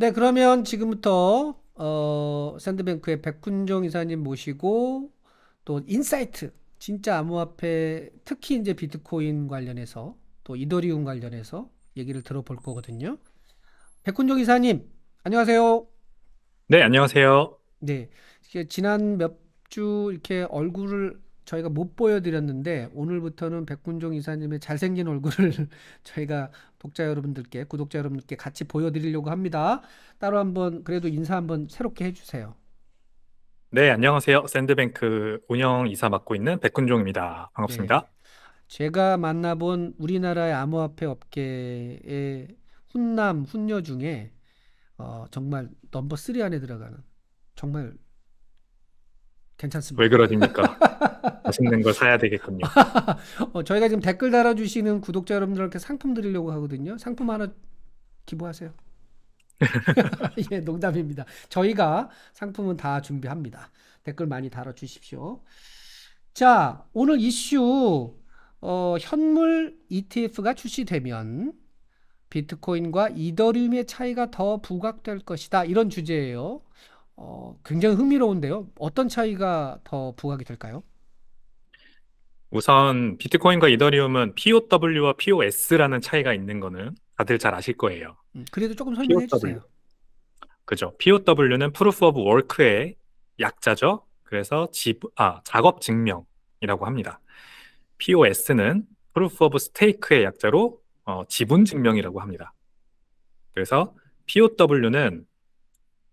네, 그러면 지금부터 어, 샌드뱅크의 백훈종 이사님 모시고 또 인사이트 진짜 암호화폐 특히 이제 비트코인 관련해서 또 이더리움 관련해서 얘기를 들어볼 거거든요. 백훈종 이사님, 안녕하세요. 네, 안녕하세요. 네, 지난 몇 주 이렇게 얼굴을 저희가 못 보여드렸는데 오늘부터는 백군종 이사님의 잘생긴 얼굴을 저희가 독자 여러분들께 구독자 여러분께 같이 보여드리려고 합니다. 따로 한번 그래도 인사 한번 새롭게 해주세요. 네 안녕하세요 샌드뱅크 운영 이사 맡고 있는 백군종입니다. 반갑습니다. 네. 제가 만나본 우리나라의 암호화폐 업계의 훈남 훈녀 중에 어, 정말 넘버 3 안에 들어가는 정말 괜찮습니다. 왜 그러십니까? 맛있는 걸 사야 되겠군요. 어, 저희가 지금 댓글 달아주시는 구독자 여러분들한 상품 드리려고 하거든요. 상품 하나 기부하세요. 예, 농담입니다. 저희가 상품은 다 준비합니다. 댓글 많이 달아주십시오. 자, 오늘 이슈 어, 현물 ETF가 출시되면 비트코인과 이더리움의 차이가 더 부각될 것이다. 이런 주제예요. 어, 굉장히 흥미로운데요. 어떤 차이가 더 부각이 될까요? 우선 비트코인과 이더리움은 POW와 POS라는 차이가 있는 거는 다들 잘 아실 거예요. 음, 그래도 조금 설명해 POW. 주세요. 그죠. POW는 Proof of Work의 약자죠. 그래서 집, 아, 작업 증명이라고 합니다. POS는 Proof of Stake의 약자로 어, 지분 증명이라고 합니다. 그래서 POW는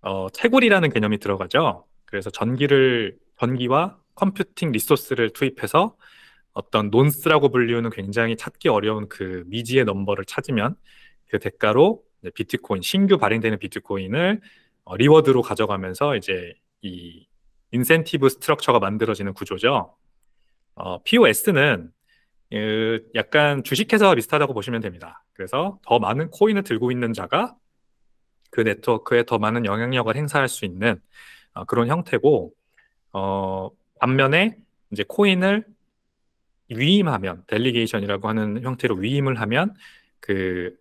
어, 채굴이라는 개념이 들어가죠. 그래서 전기를 전기와 컴퓨팅 리소스를 투입해서 어떤 논스라고 불리우는 굉장히 찾기 어려운 그 미지의 넘버를 찾으면 그 대가로 비트코인 신규 발행되는 비트코인을 어, 리워드로 가져가면서 이제 이 인센티브 스트럭처가 만들어지는 구조죠. 어, POS는 그 약간 주식회사와 비슷하다고 보시면 됩니다. 그래서 더 많은 코인을 들고 있는 자가 그 네트워크에 더 많은 영향력을 행사할 수 있는 어, 그런 형태고 어, 반면에 이제 코인을 위임하면 델리게이션이라고 하는 형태로 위임을 하면 그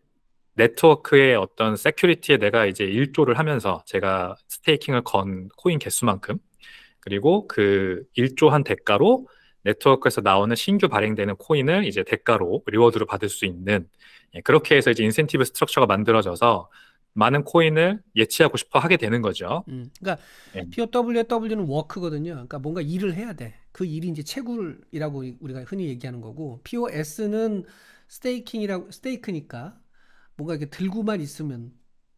네트워크의 어떤 세큐리티에 내가 이제 일조를 하면서 제가 스테이킹을 건 코인 개수만큼 그리고 그 일조한 대가로 네트워크에서 나오는 신규 발행되는 코인을 이제 대가로 리워드로 받을 수 있는 예, 그렇게 해서 이제 인센티브 스트럭처가 만들어져서 많은 코인을 예치하고 싶어 하게 되는 거죠. 음, 그러니까 예. POWW는 워크거든요. 그러니까 뭔가 일을 해야 돼. 그 일이 이제 채굴이라고 우리가 흔히 얘기하는 거고 POS는 스테이킹이라고 스테이크니까 뭔가 이렇게 들고만 있으면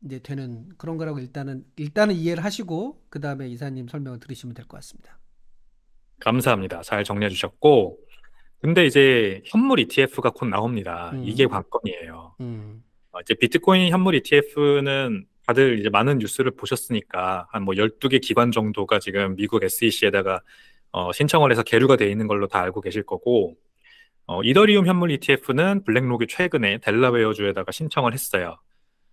이제 되는 그런 거라고 일단은 일단은 이해를 하시고 그 다음에 이사님 설명을 들으시면 될 것 같습니다. 감사합니다. 잘 정리해 주셨고 근데 이제 현물 ETF가 곧 나옵니다. 음. 이게 관건이에요. 음. 어, 이제 비트코인 현물 ETF는 다들 이제 많은 뉴스를 보셨으니까 한뭐 12개 기관 정도가 지금 미국 SEC에다가 어, 신청을 해서 계류가 돼 있는 걸로 다 알고 계실 거고 어, 이더리움 현물 ETF는 블랙록이 최근에 델라웨어주에다가 신청을 했어요.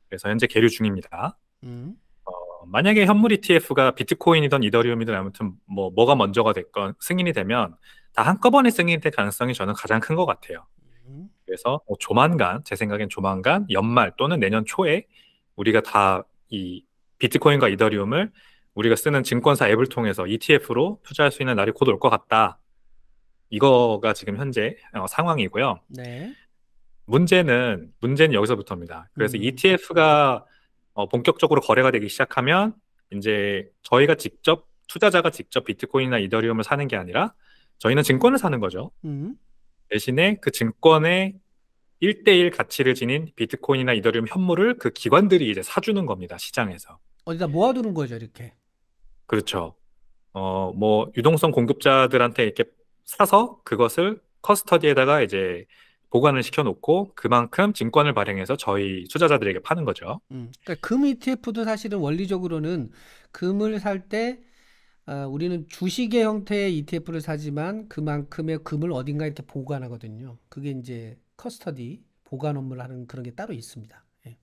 그래서 현재 계류 중입니다. 음. 어, 만약에 현물 ETF가 비트코인이든 이더리움이든 아무튼 뭐 뭐가 먼저가 됐건 승인이 되면 다 한꺼번에 승인될 가능성이 저는 가장 큰 것 같아요. 음. 그래서 뭐 조만간 제 생각엔 조만간 연말 또는 내년 초에 우리가 다 이 비트코인과 이더리움을 우리가 쓰는 증권사 앱을 통해서 ETF로 투자할 수 있는 날이 곧 올 것 같다. 이거가 지금 현재 어, 상황이고요. 네. 문제는 문제는 여기서부터입니다. 그래서 음. ETF가 어, 본격적으로 거래가 되기 시작하면 이제 저희가 직접 투자자가 직접 비트코인이나 이더리움을 사는 게 아니라 저희는 증권을 사는 거죠. 음. 대신에 그 증권의 1대1 가치를 지닌 비트코인이나 이더리움 현물을 그 기관들이 이제 사주는 겁니다. 시장에서. 어디다 모아두는 거죠, 이렇게. 그렇죠. 어, 뭐 유동성 공급자들한테 이렇게 사서 그것을 커스터디에다가 이제 보관을 시켜놓고 그만큼 증권을 발행해서 저희 투자자들에게 파는 거죠. 음, 그러니까 금 ETF도 사실은 원리적으로는 금을 살때 어, 우리는 주식의 형태의 ETF를 사지만 그만큼의 금을 어딘가 이렇게 보관하거든요. 그게 이제 커스터디 보관 업무를 하는 그런 게 따로 있습니다. 예.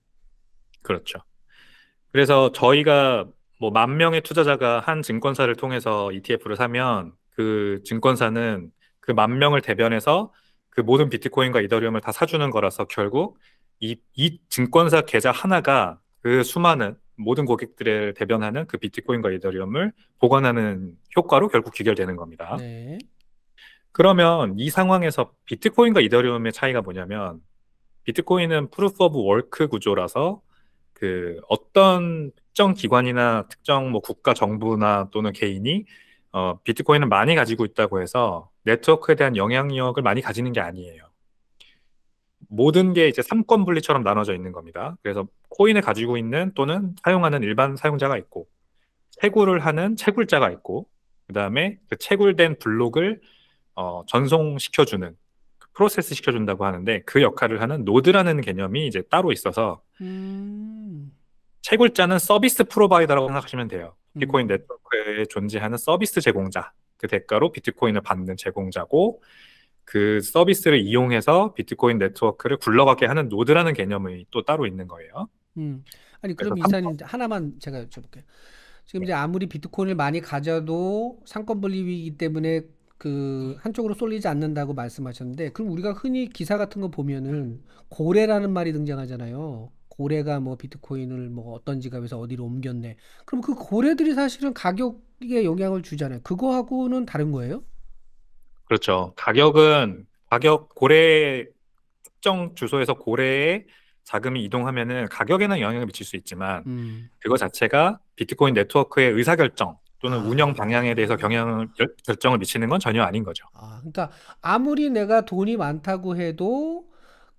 그렇죠. 그래서 저희가 뭐만 명의 투자자가 한 증권사를 통해서 ETF를 사면 그 증권사는 그 만 명을 대변해서 그 모든 비트코인과 이더리움을 다 사주는 거라서 결국 이, 이 증권사 계좌 하나가 그 수많은 모든 고객들을 대변하는 그 비트코인과 이더리움을 보관하는 효과로 결국 귀결되는 겁니다. 네. 그러면 이 상황에서 비트코인과 이더리움의 차이가 뭐냐면 비트코인은 프루프 오브 워크 구조라서 그 어떤 특정 기관이나 특정 뭐 국가 정부나 또는 개인이 어, 비트코인을 많이 가지고 있다고 해서 네트워크에 대한 영향력을 많이 가지는 게 아니에요. 모든 게 이제 삼권 분리처럼 나눠져 있는 겁니다. 그래서 코인을 가지고 있는 또는 사용하는 일반 사용자가 있고 채굴을 하는 채굴자가 있고 그다음에 그 채굴된 블록을 어, 전송시켜주는 그 프로세스 시켜준다고 하는데 그 역할을 하는 노드라는 개념이 이제 따로 있어서 음. 채굴자는 서비스 프로바이더라고 생각하시면 돼요. 음. 비트코인 네트워크에 존재하는 서비스 제공자. 그 대가로 비트코인을 받는 제공자고 그 서비스를 이용해서 비트코인 네트워크를 굴러가게 하는 노드라는 개념이 또 따로 있는 거예요. 음. 아니 그럼 이사님 하나만 제가 여쭤볼게요. 지금 네. 이제 아무리 비트코인을 많이 가져도 상권 분립이기 때문에 그 한쪽으로 쏠리지 않는다고 말씀하셨는데 그럼 우리가 흔히 기사 같은 거 보면은 고래라는 말이 등장하잖아요. 고래가 뭐 비트코인을 뭐 어떤 지갑에서 어디로 옮겼네. 그럼 그 고래들이 사실은 가격에 영향을 주잖아요. 그거하고는 다른 거예요? 그렇죠. 가격은 가격 고래 특정 주소에서 고래에 자금이 이동하면은 가격에는 영향을 미칠 수 있지만 음. 그거 자체가 비트코인 네트워크의 의사결정 또는 아. 운영 방향에 대해서 경향 결정을 미치는 건 전혀 아닌 거죠. 아, 그러니까 아무리 내가 돈이 많다고 해도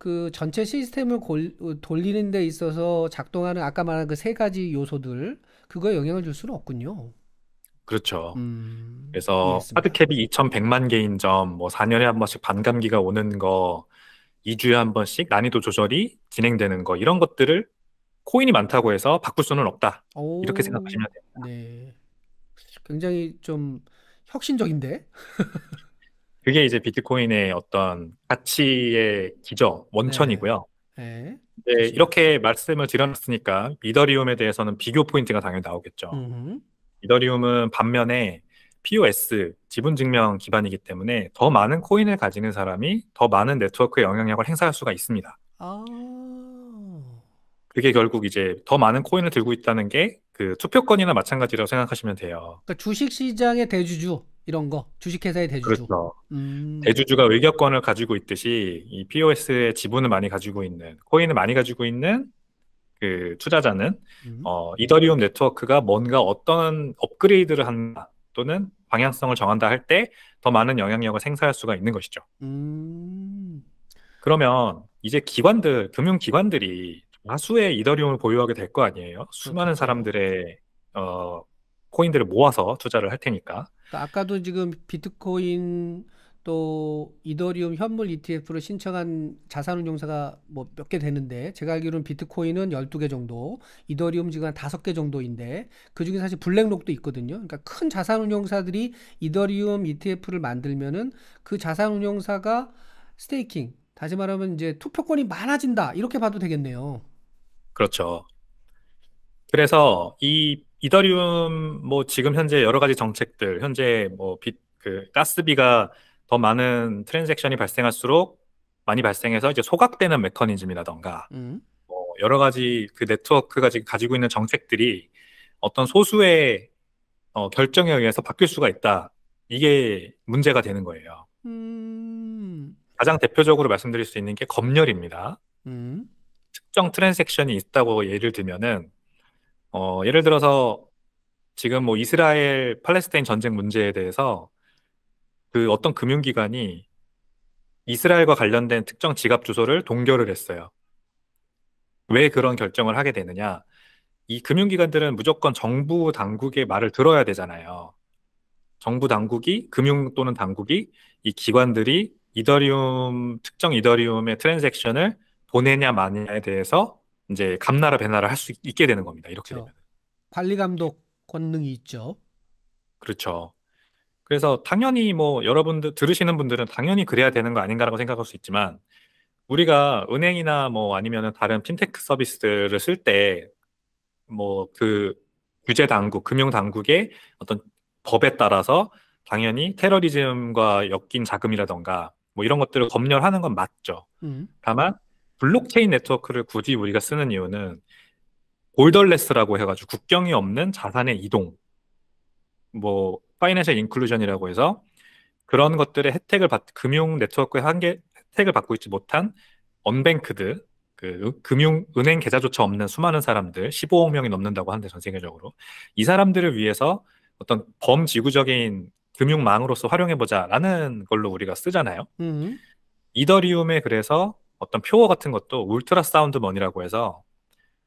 그 전체 시스템을 골, 어, 돌리는 데 있어서 작동하는 아까 말한 그 세 가지 요소들 그거에 영향을 줄 수는 없군요. 그렇죠. 음, 그래서 하드캡이 2,100만 개인 점, 뭐 4년에 한 번씩 반감기가 오는 거, 2주에 한 번씩 난이도 조절이 진행되는 거 이런 것들을 코인이 많다고 해서 바꿀 수는 없다. 오, 이렇게 생각하시면 됩니다. 네. 굉장히 좀 혁신적인데. 그게 이제 비트코인의 어떤 가치의 기저, 원천이고요. 네. 네, 네 이렇게 말씀을 드렸으니까 이더리움에 대해서는 비교 포인트가 당연히 나오겠죠. 음흠. 이더리움은 반면에 POS 지분 증명 기반이기 때문에 더 많은 코인을 가지는 사람이 더 많은 네트워크의 영향력을 행사할 수가 있습니다. 아... 그게 결국 이제 더 많은 코인을 들고 있다는 게 그 투표권이나 마찬가지라고 생각하시면 돼요. 그러니까 주식 시장의 대주주. 이런 거 주식회사의 대주주. 그렇죠. 음. 대주주가 외격권을 가지고 있듯이 이 POS의 지분을 많이 가지고 있는 코인을 많이 가지고 있는 그 투자자는 음. 어, 이더리움 네트워크가 뭔가 어떤 업그레이드를 한다 또는 방향성을 정한다 할 때 더 많은 영향력을 생사할 수가 있는 것이죠. 음. 그러면 이제 기관들 금융기관들이 다수의 이더리움을 보유하게 될 거 아니에요. 수많은 그렇죠. 사람들의 어, 코인들을 모아서 투자를 할 테니까. 아까도 지금 비트코인 또 이더리움 현물 ETF를 신청한 자산운용사가 뭐 몇 개 되는데 제가 알기로는 비트코인은 1 2개 정도, 이더리움 지금 한5개 정도인데 그중에 사실 블랙록도 있거든요. 그러니까 큰 자산운용사들이 이더리움 ETF를 만들면은 그 자산운용사가 스테이킹, 다시 말하면 이제 투표권이 많아진다. 이렇게 봐도 되겠네요. 그렇죠. 그래서 이 이더리움 뭐 지금 현재 여러 가지 정책들 현재 뭐그 빛 가스비가 더 많은 트랜잭션이 발생할수록 많이 발생해서 이제 소각되는 메커니즘이라던가 음. 뭐 여러 가지 그 네트워크가 지금 가지고 있는 정책들이 어떤 소수의 어, 결정에 의해서 바뀔 수가 있다. 이게 문제가 되는 거예요. 음. 가장 대표적으로 말씀드릴 수 있는 게 검열입니다. 음. 특정 트랜잭션이 있다고 예를 들면은 어, 예를 들어서 지금 뭐 이스라엘 팔레스타인 전쟁 문제에 대해서 그 어떤 금융기관이 이스라엘과 관련된 특정 지갑 주소를 동결을 했어요. 왜 그런 결정을 하게 되느냐? 이 금융기관들은 무조건 정부 당국의 말을 들어야 되잖아요. 정부 당국이 금융 또는 당국이 이 기관들이 이더리움 특정 이더리움의 트랜잭션을 보내냐 마냐에 대해서 이제 감나라 배나라 할 수 있게 되는 겁니다. 이렇게 그렇죠. 되면. 관리 감독 권능이 있죠. 그렇죠. 그래서 당연히 뭐 여러분들 들으시는 분들은 당연히 그래야 되는 거 아닌가라고 생각할 수 있지만 우리가 은행이나 뭐아니면 다른 핀테크 서비스들을 쓸 때 뭐 그 규제 당국, 금융 당국의 어떤 법에 따라서 당연히 테러리즘과 엮인 자금이라던가 뭐 이런 것들을 검열하는 건 맞죠. 음. 다만 블록체인 네트워크를 굳이 우리가 쓰는 이유는 볼더레스라고 해가지고 국경이 없는 자산의 이동, 뭐 파이낸셜 인클루전이라고 해서 그런 것들의 혜택을 받 금융 네트워크의 한계 혜택을 받고 있지 못한 언뱅크드 그 금융 은행 계좌조차 없는 수많은 사람들 15억 명이 넘는다고 하는데 전 세계적으로 이 사람들을 위해서 어떤 범지구적인 금융망으로서 활용해 보자라는 걸로 우리가 쓰잖아요. 음. 이더리움에 그래서 어떤 표어 같은 것도 울트라 사운드 머니라고 해서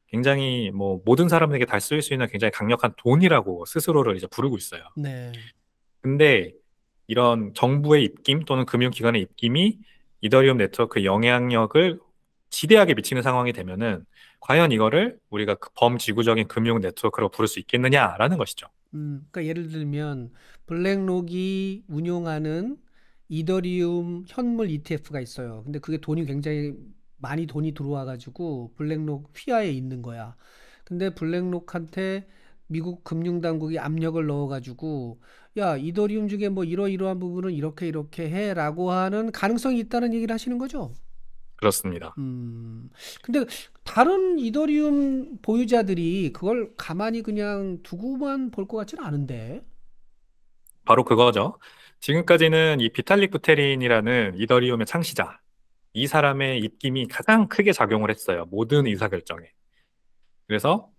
굉장히 뭐 모든 사람에게 다 쓰일 수 있는 굉장히 강력한 돈이라고 스스로를 이제 부르고 있어요. 네. 근데 이런 정부의 입김 또는 금융기관의 입김이 이더리움 네트워크 영향력을 지대하게 미치는 상황이 되면은 과연 이거를 우리가 그 범지구적인 금융 네트워크로 부를 수 있겠느냐라는 것이죠. 음, 그러니까 예를 들면 블랙록이 운용하는 이더리움 현물 ETF가 있어요. 근데 그게 돈이 굉장히 많이 돈이 들어와가지고 블랙록 휘하에 있는 거야. 근데 블랙록한테 미국 금융당국이 압력을 넣어가지고 야 이더리움 중에 뭐 이러이러한 부분은 이렇게 이렇게 해라고 하는 가능성이 있다는 얘기를 하시는 거죠? 그렇습니다. 음, 근데 다른 이더리움 보유자들이 그걸 가만히 그냥 두고만 볼 것 같지는 않은데. 바로 그거죠. 지금까지는 이 비탈릭 부테린이라는 이더리움의 창시자, 이 사람의 입김이 가장 크게 작용을 했어요. 모든 의사결정에. 그래서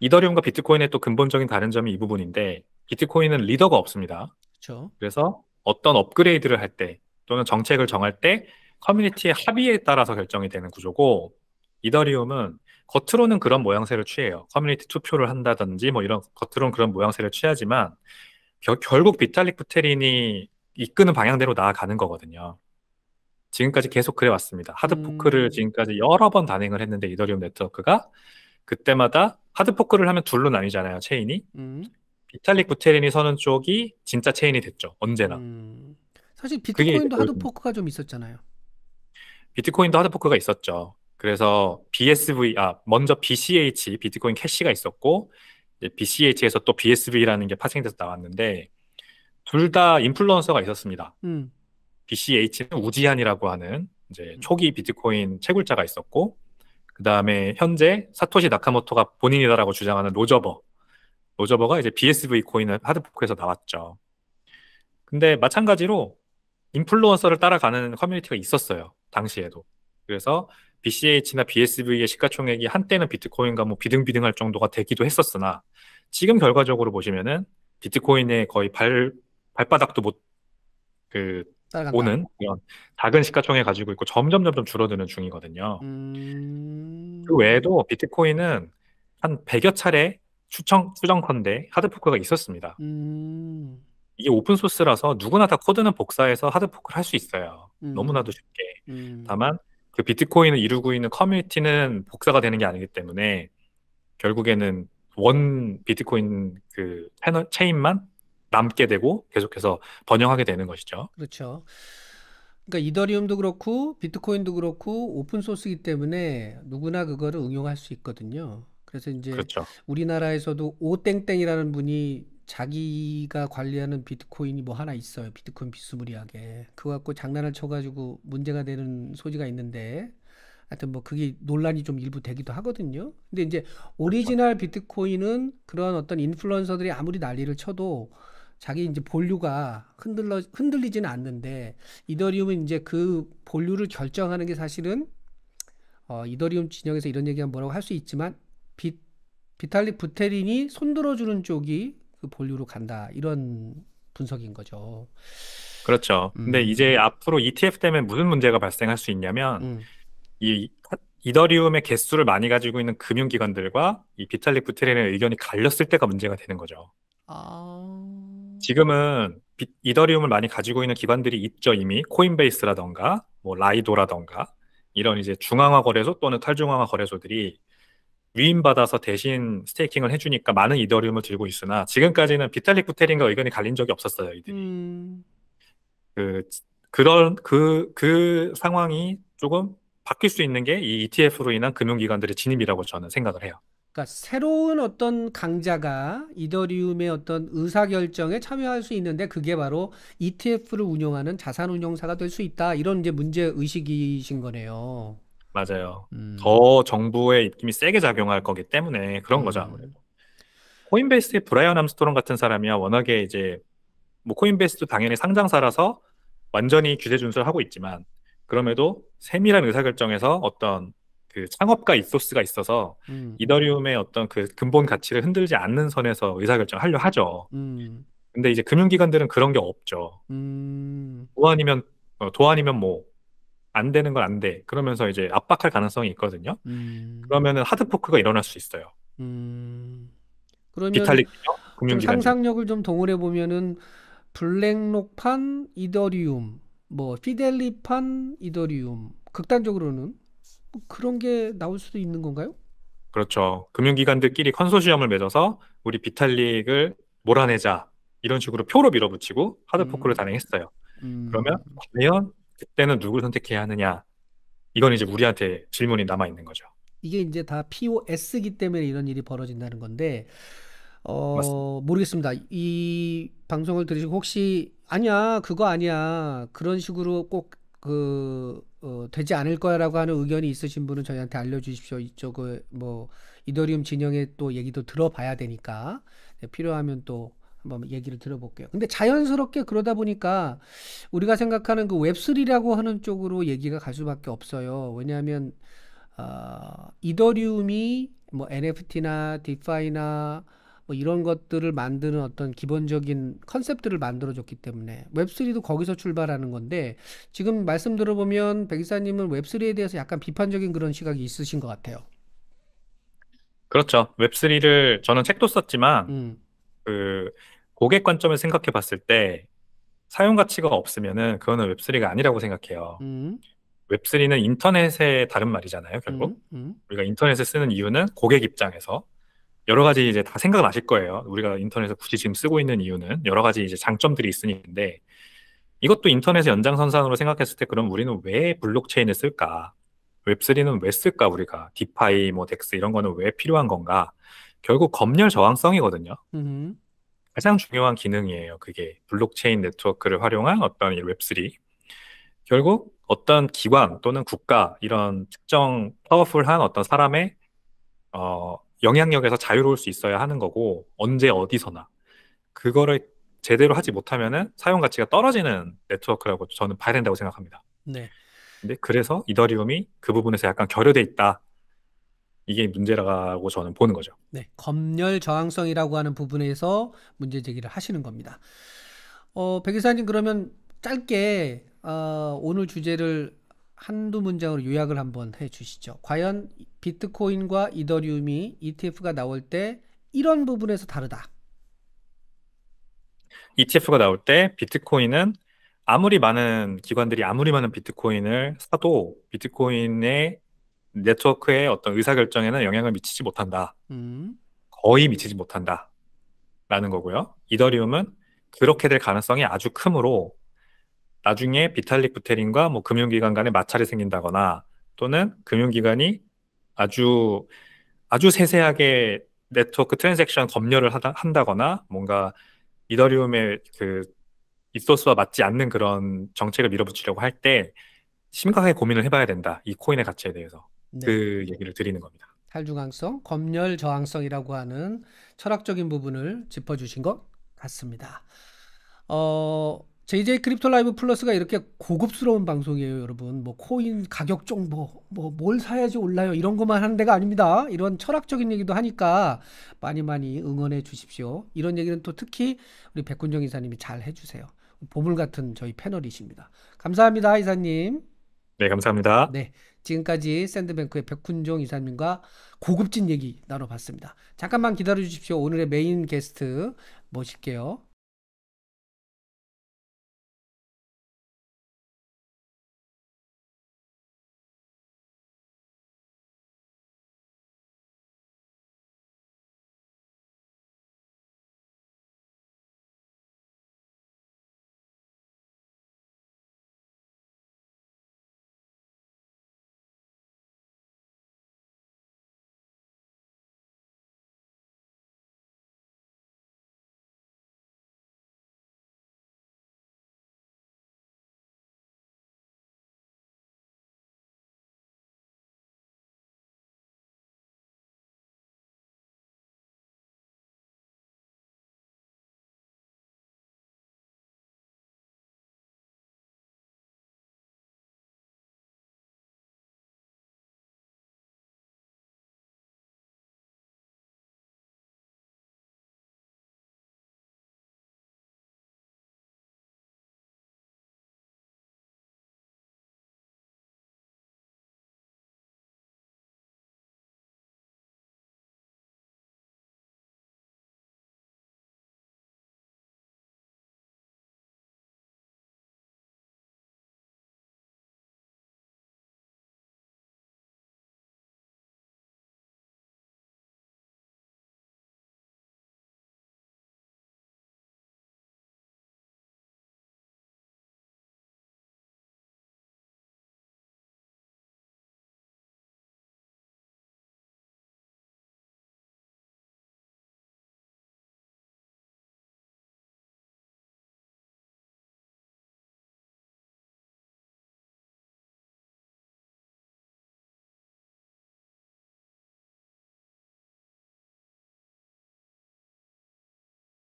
이더리움과 비트코인의 또 근본적인 다른 점이 이 부분인데 비트코인은 리더가 없습니다. 그렇 그래서 어떤 업그레이드를 할 때 또는 정책을 정할 때 커뮤니티의 합의에 따라서 결정이 되는 구조고 이더리움은 겉으로는 그런 모양새를 취해요. 커뮤니티 투표를 한다든지 뭐 이런 겉으로는 그런 모양새를 취하지만 겨, 결국 비탈릭 부테린이 이끄는 방향대로 나아가는 거거든요. 지금까지 계속 그래왔습니다. 하드포크를 음. 지금까지 여러 번 단행을 했는데 이더리움 네트워크가 그때마다 하드포크를 하면 둘로 나뉘잖아요. 체인이. 음. 비탈릭 부테린이 서는 쪽이 진짜 체인이 됐죠. 언제나. 음. 사실 비트코인도 그 하드포크가 좀 있었잖아요. 비트코인도 하드포크가 있었죠. 그래서 BSV, 아, 먼저 BCH, 비트코인 캐시가 있었고, BCH에서 또 BSV라는 게 파생돼서 나왔는데 둘 다 인플루언서가 있었습니다. 음. BCH는 우지한이라고 하는 이제 음. 초기 비트코인 채굴자가 있었고 그 다음에 현재 사토시 나카모토가 본인이다라고 주장하는 로저버 로저버가 이제 BSV 코인을 하드포크에서 나왔죠. 근데 마찬가지로 인플루언서를 따라가는 커뮤니티가 있었어요. 당시에도. 그래서 BCH나 BSV의 시가총액이 한때는 비트코인과 뭐 비등비등할 정도가 되기도 했었으나 지금 결과적으로 보시면은 비트코인의 거의 발 발바닥도 못 그 오는 그런 작은 시가총액 가지고 있고 점점 점점 줄어드는 중이거든요. 음... 그 외에도 비트코인은 한 100여 차례 추정 추정컨대 하드포크가 있었습니다. 음... 이게 오픈 소스라서 누구나 다 코드는 복사해서 하드포크를 할 수 있어요. 음... 너무나도 쉽게. 음. 다만 그 비트코인을 이루고 있는 커뮤니티는 복사가 되는 게 아니기 때문에 결국에는 원 비트코인 그 채널 체인만 남게 되고 계속해서 번영하게 되는 것이죠. 그렇죠. 그러니까 이더리움도 그렇고 비트코인도 그렇고 오픈 소스이기 때문에 누구나 그거를 응용할 수 있거든요. 그래서 이제 그렇죠. 우리나라에서도 오땡땡이라는 분이 자기가 관리하는 비트코인이 뭐 하나 있어요. 비트코인 비스무리하게. 그거 갖고 장난을 쳐가지고 문제가 되는 소지가 있는데, 하여튼 뭐 그게 논란이 좀 일부 되기도 하거든요. 근데 이제 오리지널 비트코인은 그런 어떤 인플루언서들이 아무리 난리를 쳐도 자기 이제 본류가 흔들러, 흔들리지는 않는데, 이더리움은 이제 그 본류를 결정하는 게 사실은, 어, 이더리움 진영에서 이런 얘기하면 뭐라고 할 수 있지만, 비, 비탈릭 부테린이 손들어주는 쪽이 그 본류로 간다 이런 분석인 거죠. 그렇죠. 근데 음. 이제 앞으로 ETF 때문에 무슨 문제가 발생할 수 있냐면 음. 이 이더리움의 개수를 많이 가지고 있는 금융기관들과 이 비탈릭 부테린의 의견이 갈렸을 때가 문제가 되는 거죠. 아... 지금은 비, 이더리움을 많이 가지고 있는 기관들이 있죠 이미 코인베이스라던가 뭐 라이도라던가 이런 이제 중앙화 거래소 또는 탈중앙화 거래소들이 위임받아서 대신 스테이킹을 해주니까 많은 이더리움을 들고 있으나 지금까지는 비탈릭 부테린과 의견이 갈린 적이 없었어요 이들이 음. 그 그런 그그 그 상황이 조금 바뀔 수 있는 게 이 ETF로 인한 금융기관들의 진입이라고 저는 생각을 해요. 그러니까 새로운 어떤 강자가 이더리움의 어떤 의사결정에 참여할 수 있는데 그게 바로 ETF를 운영하는 자산운용사가 될 수 있다 이런 이제 문제 의식이신 거네요. 맞아요. 음. 더 정부의 입김이 세게 작용할 거기 때문에 그런 거죠 음. 아무래도. 코인베이스의 브라이언 암스토론 같은 사람이야 워낙에 이제 뭐 코인베이스도 당연히 상장사라서 완전히 규제 준수를 하고 있지만 그럼에도 세밀한 의사결정에서 어떤 그 창업가 이소스가 있어서 음. 이더리움의 어떤 그 근본 가치를 흔들지 않는 선에서 의사결정을 하려 하죠. 음. 근데 이제 금융기관들은 그런 게 없죠. 음. 도안이면 어, 도안이면 뭐안 되는 건 안 돼. 그러면서 이제 압박할 가능성이 있거든요. 음. 그러면은 하드 포크가 일어날 수 있어요. 음. 그러면 비탈릭 금융기 상상력을 좀 동원해 보면은 블랙록판 이더리움, 뭐 피델리판 이더리움, 극단적으로는 뭐 그런 게 나올 수도 있는 건가요? 그렇죠. 금융기관들끼리 컨소시엄을 맺어서 우리 비탈릭을 몰아내자 이런 식으로 표로 밀어붙이고 하드 포크를 음. 단행했어요. 음. 그러면 과연 그때는 누굴 선택해야 하느냐 이건 이제 우리한테 질문이 남아 있는 거죠. 이게 이제 다 POS기 때문에 이런 일이 벌어진다는 건데 어 모르겠습니다. 이 방송을 들으시고 혹시 아니야 그거 아니야 그런 식으로 꼭그 어, 되지 않을 거야라고 하는 의견이 있으신 분은 저희한테 알려주십시오. 이쪽에 뭐 이더리움 진영의 또 얘기도 들어봐야 되니까 네, 필요하면 또 한번 얘기를 들어볼게요. 근데 자연스럽게 그러다 보니까 우리가 생각하는 그 웹3라고 하는 쪽으로 얘기가 갈 수밖에 없어요. 왜냐하면 어, 이더리움이 뭐 NFT나 디파이나 뭐 이런 것들을 만드는 어떤 기본적인 컨셉들을 만들어줬기 때문에 웹3도 거기서 출발하는 건데 지금 말씀 들어보면 백 이사님은 웹3에 대해서 약간 비판적인 그런 시각이 있으신 것 같아요. 그렇죠. 웹3를 저는 책도 썼지만 음. 그 고객 관점을 생각해 봤을 때 사용 가치가 없으면은 그거는 웹3가 아니라고 생각해요. 음. 웹3는 인터넷의 다른 말이잖아요, 결국. 음, 음. 우리가 인터넷을 쓰는 이유는 고객 입장에서 여러 가지 이제 다 생각나실 을 거예요. 우리가 인터넷에 굳이 지금 쓰고 있는 이유는 여러 가지 이제 장점들이 있으니까 이것도 인터넷의 연장선상으로 생각했을 때 그럼 우리는 왜 블록체인을 쓸까? 웹3는 왜 쓸까 우리가? 디파이, 뭐 덱스 이런 거는 왜 필요한 건가? 결국 검열 저항성이거든요. 음. 가장 중요한 기능이에요. 그게 블록체인 네트워크를 활용한 어떤 웹3. 결국 어떤 기관 또는 국가 이런 특정 파워풀한 어떤 사람의 어, 영향력에서 자유로울 수 있어야 하는 거고 언제 어디서나 그거를 제대로 하지 못하면은 사용 가치가 떨어지는 네트워크라고 저는 봐야 된다고 생각합니다. 네. 근데 그래서 이더리움이 그 부분에서 약간 결여돼 있다. 이게 문제라고 저는 보는 거죠. 네, 검열 저항성이라고 하는 부분에서 문제 제기를 하시는 겁니다. 어, 백의사님 그러면 짧게 어, 오늘 주제를 한두 문장으로 요약을 한번 해 주시죠. 과연 비트코인과 이더리움이 ETF가 나올 때 이런 부분에서 다르다. ETF가 나올 때 비트코인은 아무리 많은 기관들이 아무리 많은 비트코인을 사도 비트코인의 네트워크의 어떤 의사결정에는 영향을 미치지 못한다. 음. 거의 미치지 못한다. 라는 거고요. 이더리움은 그렇게 될 가능성이 아주 크므로 나중에 비탈릭 부테린과 뭐 금융기관 간에 마찰이 생긴다거나 또는 금융기관이 아주 아주 세세하게 네트워크 트랜잭션 검열을 하다, 한다거나 뭔가 이더리움의 그 이소스와 맞지 않는 그런 정책을 밀어붙이려고 할 때 심각하게 고민을 해봐야 된다. 이 코인의 가치에 대해서. 네. 그 얘기를 드리는 겁니다. 탈중앙성, 검열 저항성이라고 하는 철학적인 부분을 짚어주신 것 같습니다. 어, JJ 크립토 라이브 플러스가 이렇게 고급스러운 방송이에요, 여러분. 뭐 코인 가격 정보, 뭐 뭘 사야지 올라요 이런 것만 하는 데가 아닙니다. 이런 철학적인 얘기도 하니까 많이 많이 응원해 주십시오. 이런 얘기는 또 특히 우리 백군정 이사님이 잘 해주세요. 보물 같은 저희 패널이십니다. 감사합니다, 이사님. 네, 감사합니다. 네. 지금까지 샌드뱅크의 백훈종 이사님과 고급진 얘기 나눠봤습니다. 잠깐만 기다려 주십시오. 오늘의 메인 게스트 모실게요.